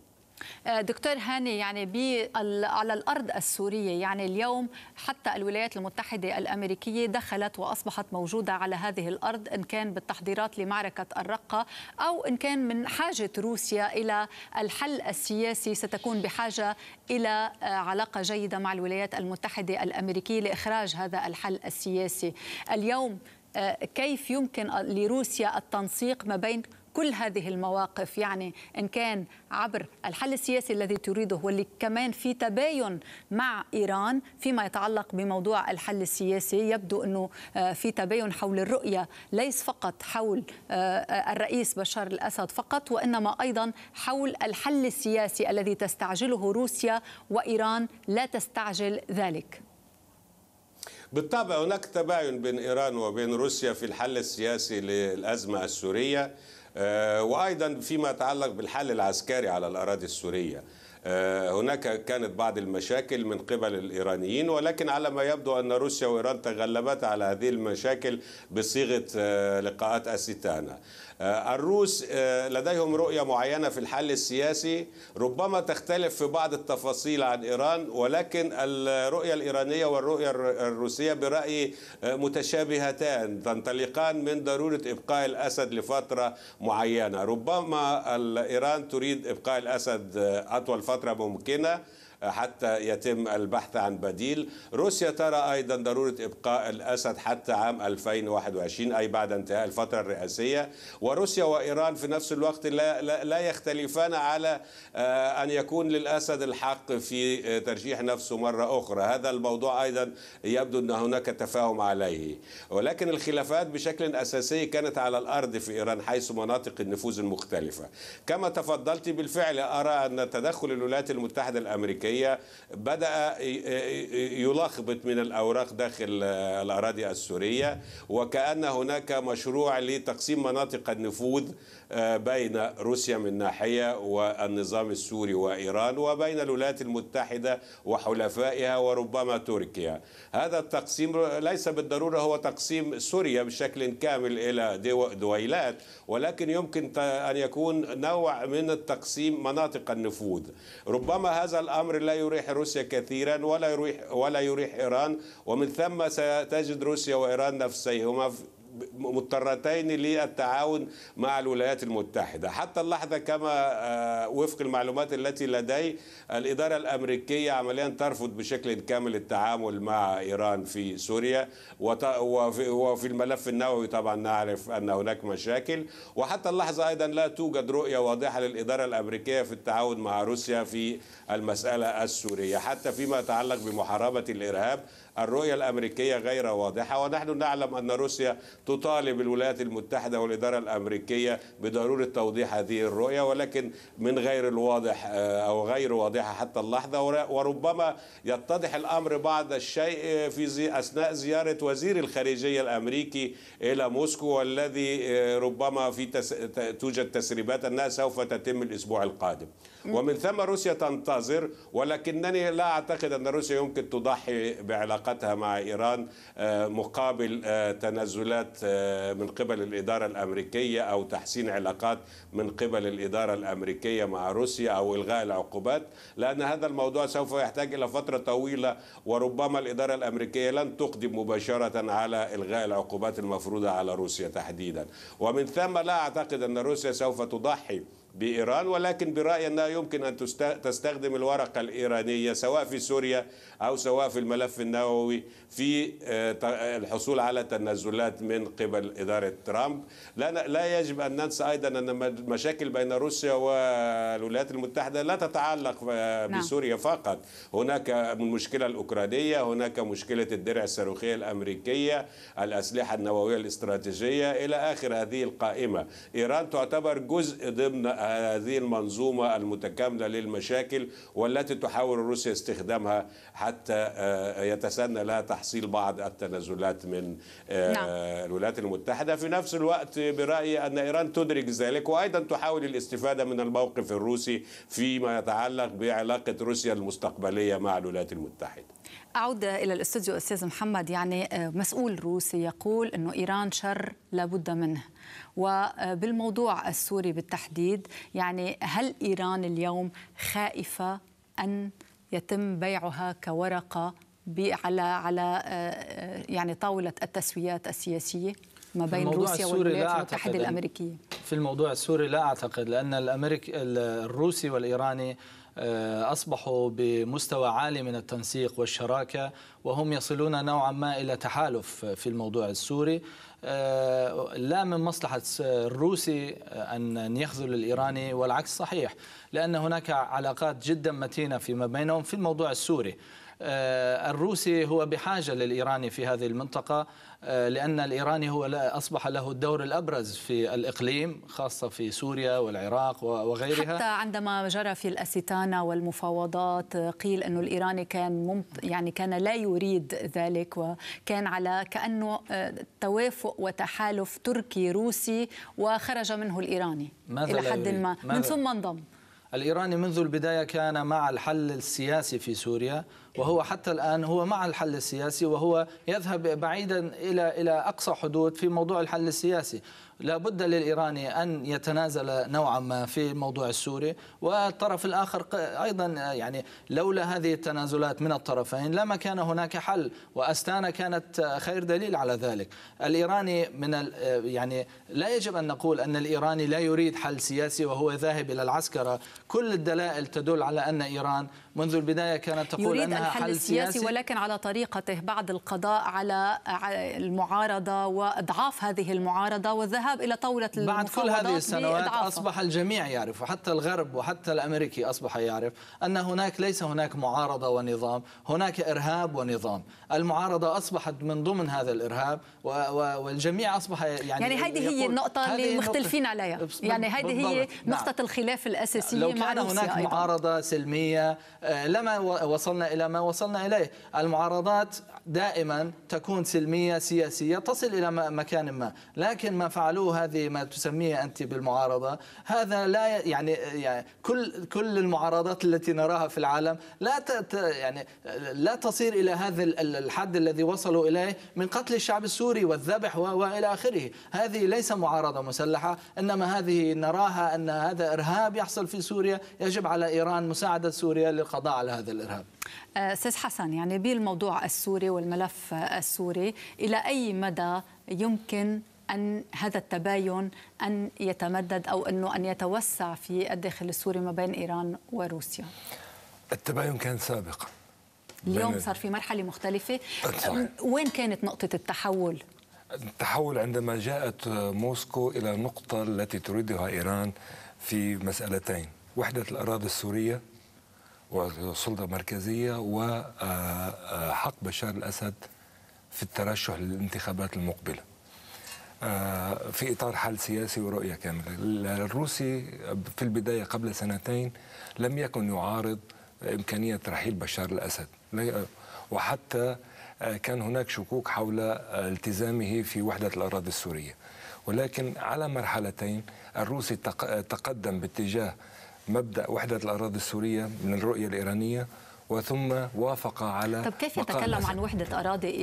آه، دكتور هاني يعني على الارض السوريه يعني اليوم حتى الولايات المتحده الامريكيه دخلت واصبحت موجوده على هذه الارض ان كان بالتحضيرات لمعركه الرقه او ان كان من حاجه روسيا الى الحل السياسي ستكون بحاجه الى آه، علاقه جيده مع الولايات المتحده الامريكيه لاخراج هذا الحل السياسي اليوم آه، كيف يمكن لروسيا التنسيق ما بين كل هذه المواقف يعني إن كان عبر الحل السياسي الذي تريده واللي كمان في تباين مع إيران فيما يتعلق بموضوع الحل السياسي يبدو أنه آه، في تباين حول الرؤية ليس فقط حول آه، الرئيس بشار الأسد فقط وإنما أيضا حول الحل السياسي الذي تستعجله روسيا وإيران لا تستعجل ذلك بالطبع هناك تباين بين إيران وبين روسيا في الحل السياسي للأزمة السورية آه، وايضا فيما يتعلق بالحل العسكري على الاراضي السوريه آه، هناك كانت بعض المشاكل من قبل الإيرانيين ولكن على ما يبدو أن روسيا وإيران تغلبت على هذه المشاكل بصيغة آه، لقاءات أستانا آه، الروس لديهم رؤية معينة في الحل السياسي ربما تختلف في بعض التفاصيل عن إيران ولكن الرؤية الإيرانية والرؤية الروسية برأيي متشابهتان تنطلقان من ضرورة إبقاء الأسد لفترة معينة ربما إيران تريد إبقاء الأسد أطول فترة outra bomquena حتى يتم البحث عن بديل روسيا ترى أيضا ضرورة إبقاء الأسد حتى عام 2021 أي بعد انتهاء الفترة الرئاسية وروسيا وإيران في نفس الوقت لا, لا, لا يختلفان على آه، أن يكون للأسد الحق في آه، ترجيح نفسه مرة أخرى هذا الموضوع أيضا يبدو أن هناك تفاهم عليه ولكن الخلافات بشكل أساسي كانت على الأرض في إيران حيث مناطق النفوذ المختلفة كما تفضلت بالفعل أرى أن تدخل الولايات المتحدة الأمريكية التركية بدأ يلخبط من الأوراق داخل الأراضي السورية وكأن هناك مشروع لتقسيم مناطق النفوذ بين روسيا من ناحية والنظام السوري وإيران وبين الولايات المتحدة وحلفائها وربما تركيا هذا التقسيم ليس بالضرورة هو تقسيم سوريا بشكل كامل إلى دويلات ولكن يمكن أن يكون نوع من التقسيم مناطق النفوذ ربما هذا الأمر لا يريح روسيا كثيرا ولا يريح, ولا يريح إيران ومن ثم ستجد روسيا وإيران نفسيهما مضطرتين للتعاون مع الولايات المتحدة حتى اللحظة كما آه، وفق المعلومات التي لدي الإدارة الأمريكية عمليا ترفض بشكل كامل التعامل مع إيران في سوريا وفي الملف النووي طبعا نعرف أن هناك مشاكل وحتى اللحظة أيضا لا توجد رؤية واضحة للإدارة الأمريكية في التعاون مع روسيا في المسألة السورية حتى فيما يتعلق بمحاربة الإرهاب الرؤية الأمريكية غير واضحة ونحن نعلم أن روسيا تطالب الولايات المتحدة والإدارة الأمريكية بضرورة توضيح هذه الرؤية ولكن من غير الواضح آه، أو غير واضحة حتى اللحظة وربما يتضح الأمر بعض الشيء في أثناء زيارة وزير الخارجية الأمريكي إلى موسكو والذي آه، ربما في تس... توجد تسريبات أنها سوف تتم الأسبوع القادم ومن ثم روسيا تنتظر ولكنني لا أعتقد أن روسيا يمكن تضحي بعلاقتها مع إيران آه، مقابل آه، تنازلات آه، من قبل الإدارة الأمريكية أو تحسين علاقات من قبل الإدارة الأمريكية مع روسيا أو إلغاء العقوبات لأن هذا الموضوع سوف يحتاج إلى فترة طويلة وربما الإدارة الأمريكية لن تقدم مباشرة على إلغاء العقوبات المفروضة على روسيا تحديدا ومن ثم لا أعتقد أن روسيا سوف تضحي بإيران ولكن برأيي أنها يمكن أن تستخدم الورقة الإيرانية سواء في سوريا أو سواء في الملف النووي في آه، الحصول على تنازلات من قبل إدارة ترامب لا, لا يجب أن ننسى أيضا أن المشاكل بين روسيا والولايات المتحدة لا تتعلق آه، نعم. بسوريا فقط هناك المشكلة الأوكرانية هناك مشكلة الدرع الصاروخية الأمريكية الأسلحة النووية الاستراتيجية إلى آخر هذه القائمة إيران تعتبر جزء ضمن هذه المنظومة المتكاملة للمشاكل والتي تحاول روسيا استخدامها حتى آه، يتسنى لها تحصيل بعض التنازلات من آه، نعم. الولايات المتحدة في نفس الوقت برأيي أن إيران تدرك ذلك وأيضا تحاول الاستفادة من الموقف الروسي فيما يتعلق بعلاقة روسيا المستقبلية مع الولايات المتحدة أعود إلى الاستوديو أستاذ محمد يعني آه، مسؤول روسي يقول أنه إيران شر لابد منه وبالموضوع السوري بالتحديد يعني هل إيران اليوم خائفة أن يتم بيعها كورقة على على آه، آه، يعني طاولة التسويات السياسية ما بين روسيا والولايات المتحدة الأمريكية في الموضوع السوري لا أعتقد لأن الأمريكي الروسي والإيراني آه، أصبحوا بمستوى عالي من التنسيق والشراكة وهم يصلون نوعا ما إلى تحالف في الموضوع السوري آه، لا من مصلحة الروسي أن يخذل الإيراني والعكس صحيح لأن هناك علاقات جدا متينة فيما بينهم في الموضوع السوري آه، الروسي هو بحاجة للإيراني في هذه المنطقة آه، لأن الإيراني هو أصبح له الدور الأبرز في الإقليم خاصة في سوريا والعراق وغيرها حتى عندما جرى في الأستانة والمفاوضات آه، قيل أن الإيراني كان ممت... يعني كان لا يريد ذلك وكان على كأنه توافق وتحالف تركي روسي وخرج منه الإيراني ماذا إلى حد ما من ثم انضم الإيراني منذ البداية كان مع الحل السياسي في سوريا وهو حتى الآن هو مع الحل السياسي وهو يذهب بعيدا إلى إلى أقصى حدود في موضوع الحل السياسي لابد للايراني ان يتنازل نوعا ما في الموضوع السوري والطرف الاخر ايضا يعني لولا هذه التنازلات من الطرفين لما كان هناك حل واستانا كانت خير دليل على ذلك الايراني من يعني لا يجب ان نقول ان الايراني لا يريد حل سياسي وهو ذاهب الى العسكره كل الدلائل تدل على ان ايران منذ البداية كانت تقول يريد أنها الحل السياسي, السياسي ولكن على طريقته بعد القضاء على المعارضة وإضعاف هذه المعارضة والذهاب إلى طاولة بعد كل هذه السنوات أصبح الجميع يعرف وحتى الغرب وحتى الأمريكي أصبح يعرف أن هناك ليس هناك معارضة ونظام هناك إرهاب ونظام المعارضة أصبحت من ضمن هذا الإرهاب والجميع أصبح يعني يعني هذه هي النقطة اللي مختلفين عليها يعني هذه هي نعم. نقطة الخلاف الأساسية لو كان هناك معارضة سلمية آه، لما وصلنا إلى ما وصلنا إليه المعارضات دائما تكون سلمية سياسية تصل إلى مكان ما لكن ما فعلوه هذه ما تسميه أنت بالمعارضة هذا لا يعني, يعني كل كل المعارضات التي نراها في العالم لا يعني لا تصير إلى هذا الحد الذي وصلوا إليه من قتل الشعب السوري والذبح وإلى آخره هذه ليس معارضة مسلحة إنما هذه نراها أن هذا إرهاب يحصل في سوريا يجب على إيران مساعدة سوريا للقضاء على هذا الإرهاب آه، استاذ حسن يعني بالموضوع السوري والملف السوري الى اي مدى يمكن أن هذا التباين أن يتمدد أو أنه أن يتوسع في الداخل السوري ما بين إيران وروسيا التباين كان سابقا اليوم صار في مرحلة مختلفة أه، صحيح. وين كانت نقطة التحول؟ التحول عندما جاءت موسكو إلى النقطة التي تريدها إيران في مسألتين وحدة الأراضي السورية وسلطه مركزيه وحق آه، آه، بشار الاسد في الترشح للانتخابات المقبله. آه، في اطار حل سياسي ورؤيه كامله. الروسي في البدايه قبل سنتين لم يكن يعارض امكانيه رحيل بشار الاسد وحتى كان هناك شكوك حول التزامه في وحده الاراضي السوريه. ولكن على مرحلتين الروسي تقدم باتجاه مبدا وحده الاراضي السوريه من الرؤيه الايرانيه وثم وافق على طب كيف يتكلم عن وحدة أراضي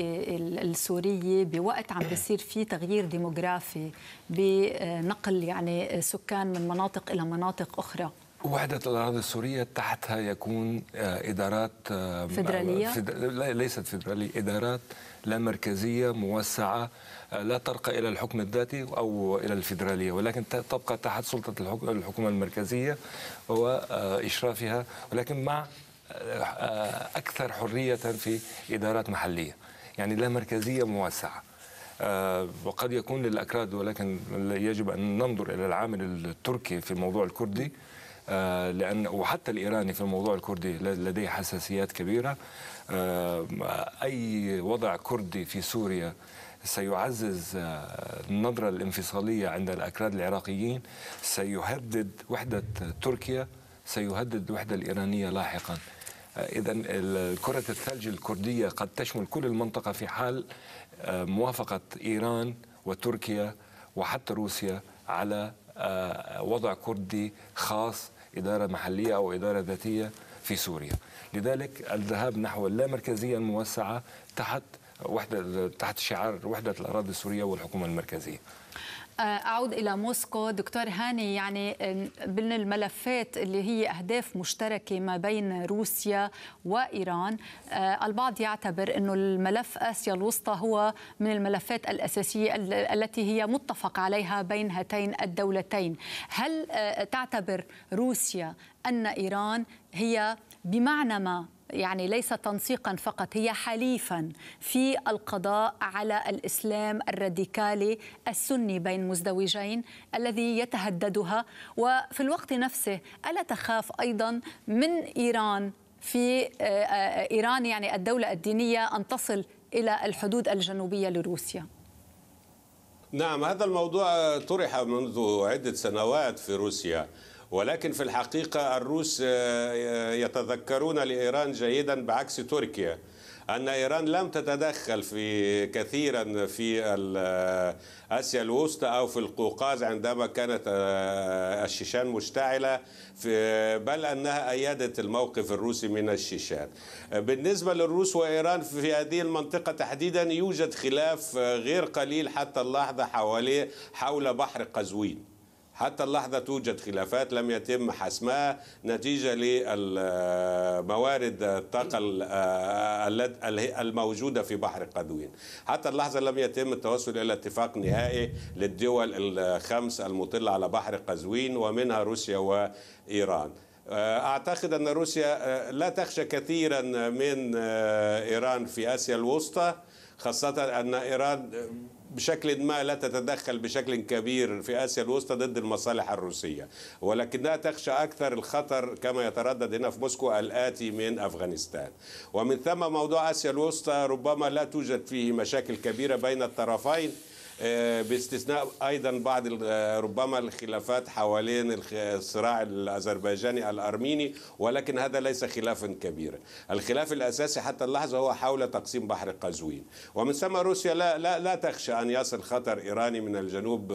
السورية بوقت عم بيصير في تغيير ديموغرافي بنقل يعني سكان من مناطق إلى مناطق أخرى وحدة الأراضي السورية تحتها يكون آه، إدارات آه، فدرالية فد... ليست فدرالية إدارات لا مركزية موسعة آه، لا ترقى إلى الحكم الذاتي أو إلى الفدرالية ولكن تبقى تحت سلطة الحكومة المركزية وإشرافها ولكن مع أكثر حرية في إدارات محلية يعني لا مركزية موسعة وقد يكون للأكراد ولكن يجب أن ننظر إلى العامل التركي في الموضوع الكردي آه، لان وحتى الايراني في الموضوع الكردي لديه حساسيات كبيره آه، اي وضع كردي في سوريا سيعزز آه، النظره الانفصاليه عند الاكراد العراقيين سيهدد وحده تركيا سيهدد الوحده الايرانيه لاحقا اذا كره الثلج الكرديه قد تشمل كل المنطقه في حال موافقه ايران وتركيا وحتى روسيا على وضع كردي خاص إدارة محلية أو إدارة ذاتية في سوريا لذلك الذهاب نحو اللامركزية الموسعة تحت وحدة تحت شعار وحدة الأراضي السورية والحكومة المركزية آه، أعود إلى موسكو دكتور هاني يعني بين الملفات اللي هي أهداف مشتركة ما بين روسيا وإيران آه، البعض يعتبر أنه الملف آسيا الوسطى هو من الملفات الأساسية التي هي متفق عليها بين هاتين الدولتين هل آه، تعتبر روسيا أن إيران هي بمعنى ما يعني ليس تنسيقا فقط هي حليفا في القضاء على الاسلام الراديكالي السني بين مزدوجين الذي يتهددها وفي الوقت نفسه الا تخاف ايضا من ايران في آه، آه، ايران يعني الدوله الدينيه ان تصل الى الحدود الجنوبيه لروسيا نعم هذا الموضوع طرح منذ عده سنوات في روسيا ولكن في الحقيقة الروس آه، آه، يتذكرون لإيران جيدا بعكس تركيا أن إيران لم تتدخل في كثيرا في آه، آسيا الوسطى أو في القوقاز عندما كانت الشيشان مشتعلة بل أنها أيدت الموقف الروسي من الشيشان بالنسبة للروس وإيران في هذه المنطقة تحديدا يوجد خلاف غير قليل حتى اللحظة حوالي حول بحر قزوين حتى اللحظة توجد خلافات لم يتم حسمها نتيجة للموارد الطاقة آه، الموجودة في بحر قزوين حتى اللحظة لم يتم التوصل إلى اتفاق نهائي للدول الخمس المطلة على بحر قزوين ومنها روسيا وإيران آه، أعتقد أن روسيا آه، لا تخشى كثيرا من إيران في آسيا الوسطى خاصة أن إيران بشكل ما لا تتدخل بشكل كبير في آسيا الوسطى ضد المصالح الروسية ولكنها تخشى أكثر الخطر كما يتردد هنا في موسكو الآتي من أفغانستان ومن ثم موضوع آسيا الوسطى ربما لا توجد فيه مشاكل كبيرة بين الطرفين آه، باستثناء ايضا بعض آه، ربما الخلافات حوالين الصراع الاذربيجاني الارميني ولكن هذا ليس خلافا كبيرا الخلاف الاساسي حتى اللحظه هو حول تقسيم بحر قزوين ومن ثم روسيا لا لا لا تخشى ان يصل خطر ايراني من الجنوب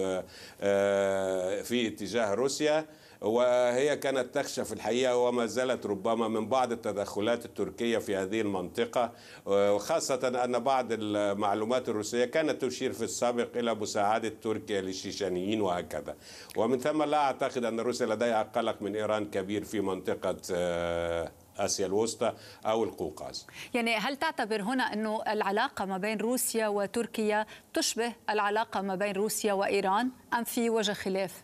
آه، في اتجاه روسيا وهي كانت تخشى في الحقيقة وما زالت ربما من بعض التدخلات التركية في هذه المنطقة وخاصة أن بعض المعلومات الروسية كانت تشير في السابق إلى مساعدة تركيا للشيشانيين وهكذا ومن ثم لا أعتقد أن روسيا لديها قلق من إيران كبير في منطقة آه، اسيا الوسطى او القوقاز. يعني هل تعتبر هنا انه العلاقه ما بين روسيا وتركيا تشبه العلاقه ما بين روسيا وايران ام في وجه خلاف؟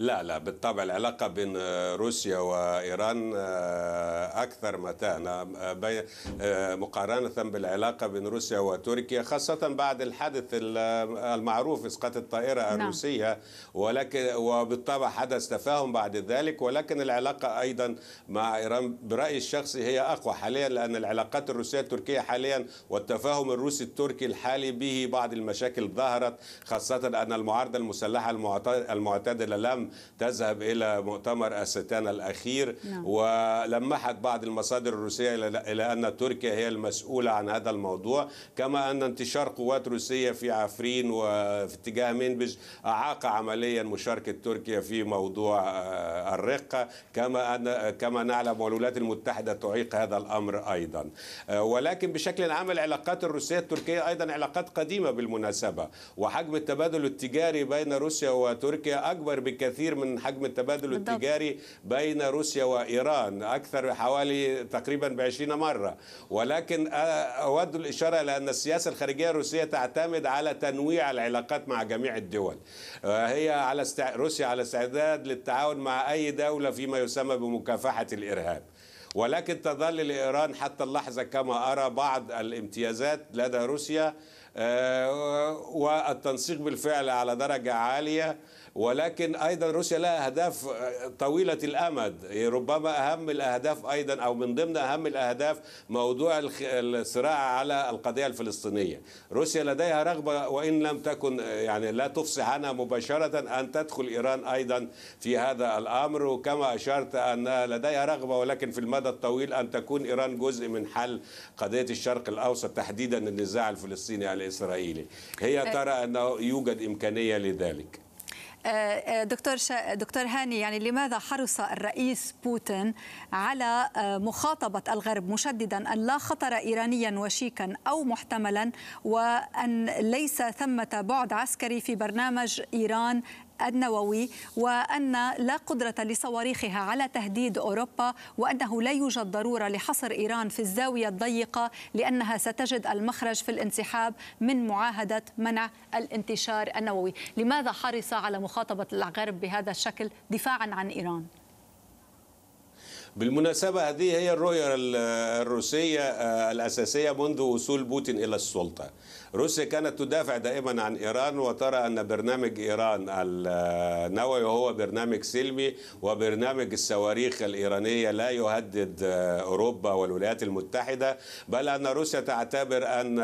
لا لا بالطبع العلاقة بين آه، روسيا وإيران آه، أكثر متانة نعم، آه، مقارنة بالعلاقة بين روسيا وتركيا خاصة بعد الحدث المعروف إسقاط الطائرة نعم. الروسية ولكن وبالطبع حدث تفاهم بعد ذلك ولكن العلاقة أيضا مع إيران برأيي الشخصي هي أقوى حاليا لأن العلاقات الروسية التركية حاليا والتفاهم الروسي التركي الحالي به بعض المشاكل ظهرت خاصة أن المعارضة المسلحة المعتدلة لم تذهب إلى مؤتمر أستانا الأخير نعم. ولمحت بعض المصادر الروسية إلى أن تركيا هي المسؤولة عن هذا الموضوع كما أن انتشار قوات روسية في عفرين وفي اتجاه منبج أعاق عمليا مشاركة تركيا في موضوع آه، الرقة كما أن كما نعلم والولايات المتحدة تعيق هذا الأمر أيضا آه، ولكن بشكل عام العلاقات الروسية التركية أيضا علاقات قديمة بالمناسبة وحجم التبادل التجاري بين روسيا وتركيا أكبر بكثير كثير من حجم التبادل بالضبط. التجاري بين روسيا وإيران أكثر حوالي تقريبا بعشرين مرة ولكن أود الإشارة الى ان السياسة الخارجية الروسية تعتمد على تنويع العلاقات مع جميع الدول آه، هي على استع... روسيا على استعداد للتعاون مع أي دولة فيما يسمى بمكافحة الإرهاب ولكن تظل لإيران حتى اللحظة كما أرى بعض الامتيازات لدى روسيا آه، والتنسيق بالفعل على درجة عالية ولكن أيضا روسيا لها أهداف آه، طويلة الأمد ربما أهم الأهداف أيضا أو من ضمن أهم الأهداف موضوع الصراع على القضية الفلسطينية روسيا لديها رغبة وإن لم تكن آه، يعني لا تفصح عنها مباشرة أن تدخل إيران أيضا في هذا الأمر وكما أشرت أن لديها رغبة ولكن في المدى الطويل أن تكون إيران جزء من حل قضية الشرق الأوسط تحديدا النزاع الفلسطيني الإسرائيلي هي طيب. ترى أنه يوجد إمكانية لذلك آه، آه، دكتور شا... دكتور هاني يعني لماذا حرص الرئيس بوتين على آه، مخاطبه الغرب مشددا ان لا خطر ايرانيا وشيكا او محتملا وان ليس ثمه بعد عسكري في برنامج ايران النووي وأن لا قدرة لصواريخها على تهديد أوروبا وأنه لا يوجد ضرورة لحصر إيران في الزاوية الضيقة لأنها ستجد المخرج في الانسحاب من معاهدة منع الانتشار النووي لماذا حرص على مخاطبة الغرب بهذا الشكل دفاعا عن إيران؟ بالمناسبة هذه هي الرؤية الروسية آه، الأساسية منذ وصول بوتين إلى السلطة روسيا كانت تدافع دائما عن إيران وترى أن برنامج إيران النووي آه، هو برنامج سلمي وبرنامج الصواريخ الإيرانية لا يهدد آه، أوروبا والولايات المتحدة بل أن روسيا تعتبر أن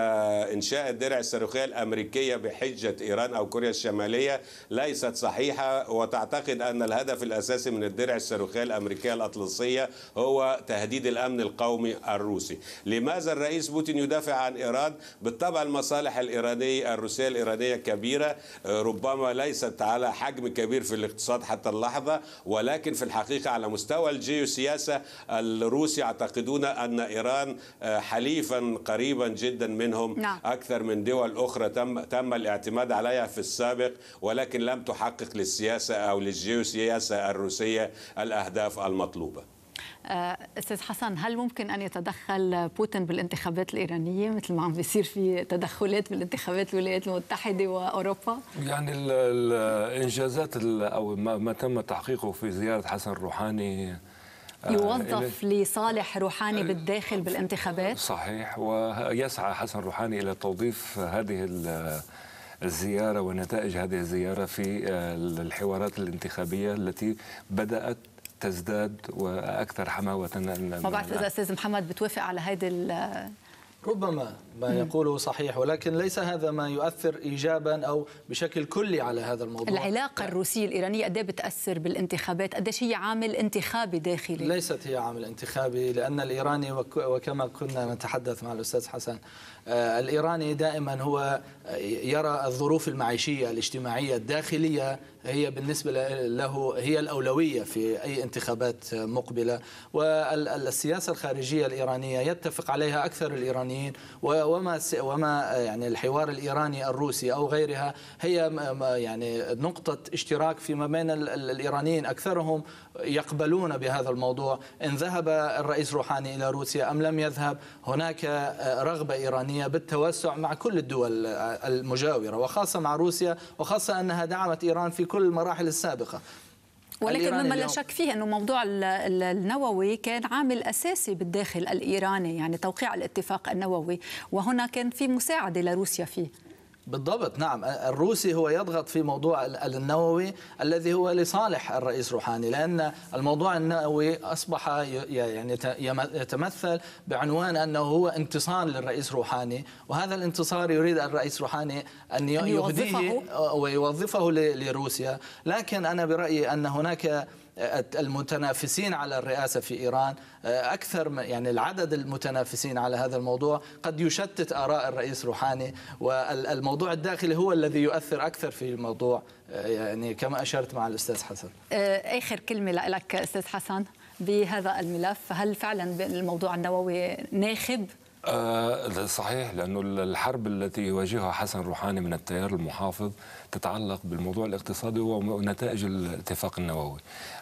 إنشاء الدرع الصاروخية الأمريكية بحجة إيران أو كوريا الشمالية ليست صحيحة وتعتقد أن الهدف الأساسي من الدرع الصاروخية الأمريكية الأطلسية الحاليه هو تهديد الأمن القومي الروسي لماذا الرئيس بوتين يدافع عن إيران بالطبع المصالح الإيرانية الروسية الإيرانية كبيرة ربما ليست على حجم كبير في الاقتصاد حتى اللحظة ولكن في الحقيقة على مستوى الجيوسياسة الروس يعتقدون أن إيران آه، حليفا قريبا جدا منهم نعم. أكثر من دول أخرى تم, تم الاعتماد عليها في السابق ولكن لم تحقق للسياسة أو للجيوسياسة الروسية الأهداف المطلوبة آه، استاذ حسن هل ممكن ان يتدخل بوتين بالانتخابات الايرانيه مثل ما عم بيصير في تدخلات بالانتخابات الولايات المتحده واوروبا؟ يعني الانجازات او ما تم تحقيقه في زياره حسن الروحاني آه، يوظف لصالح روحاني آه، بالداخل بالانتخابات صحيح ويسعى حسن روحاني الى توظيف هذه الزياره ونتائج هذه الزياره في الحوارات الانتخابيه التي بدات تزداد واكثر حماوه ما بعرف اذا استاذ محمد بتوافق على ال ربما ما يقوله صحيح ولكن ليس هذا ما يؤثر ايجابا او بشكل كلي على هذا الموضوع العلاقه الروسيه الايرانيه قد إيه بتاثر بالانتخابات قد هي إيه عامل انتخابي داخلي ليست هي عامل انتخابي لان الايراني وكما كنا نتحدث مع الاستاذ حسن آه، الايراني دائما هو آه، يرى الظروف المعيشيه الاجتماعيه الداخليه هي بالنسبة له هي الأولوية في أي انتخابات مقبلة والسياسة الخارجية الإيرانية يتفق عليها أكثر الإيرانيين وما وما يعني الحوار الإيراني الروسي أو غيرها هي يعني نقطة اشتراك فيما بين الإيرانيين أكثرهم يقبلون بهذا الموضوع إن ذهب الرئيس روحاني إلى روسيا أم لم يذهب هناك رغبة إيرانية بالتوسع مع كل الدول المجاورة وخاصة مع روسيا وخاصة أنها دعمت إيران في كل كل المراحل السابقة ولكن مما لا شك فيه انه موضوع النووي كان عامل اساسي بالداخل الايراني يعني توقيع الاتفاق النووي وهنا كان في مساعده لروسيا فيه بالضبط نعم الروسي هو يضغط في موضوع النووي الذي هو لصالح الرئيس روحاني لأن الموضوع النووي أصبح يعني يتمثل بعنوان أنه هو انتصار للرئيس روحاني وهذا الانتصار يريد الرئيس روحاني أن يهديه ويوظفه لروسيا لكن أنا برأيي أن هناك المتنافسين على الرئاسة في إيران آه، أكثر يعني العدد المتنافسين على هذا الموضوع قد يشتت آراء الرئيس روحاني والموضوع الداخلي هو الذي يؤثر أكثر في الموضوع آه، يعني كما أشرت مع الأستاذ حسن آه، آخر كلمة لك أستاذ حسن بهذا الملف هل فعلا الموضوع النووي ناخب آه صحيح لأنه الحرب التي يواجهها حسن روحاني من التيار المحافظ تتعلق بالموضوع الاقتصادي ونتائج الاتفاق النووي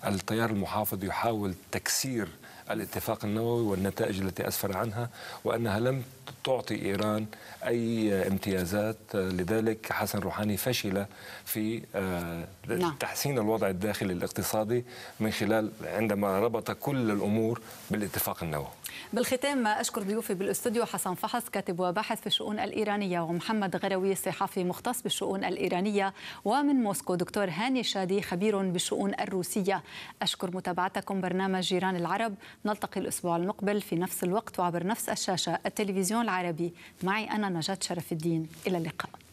التيار المحافظ يحاول تكسير الاتفاق النووي والنتائج التي أسفر عنها وأنها لم تعطي إيران أي امتيازات آه، لذلك حسن روحاني فشل في آه، نعم. تحسين الوضع الداخلي الاقتصادي من خلال عندما ربط كل الأمور بالاتفاق النووي بالختام أشكر ضيوفي بالاستوديو حسن فحص كاتب وباحث في الشؤون الإيرانية ومحمد غروي صحفي مختص بالشؤون الإيرانية ومن موسكو دكتور هاني شادي خبير بالشؤون الروسية أشكر متابعتكم برنامج جيران العرب نلتقي الأسبوع المقبل في نفس الوقت وعبر نفس الشاشة التلفزيون العربي معي أنا نجاة شرف الدين إلى اللقاء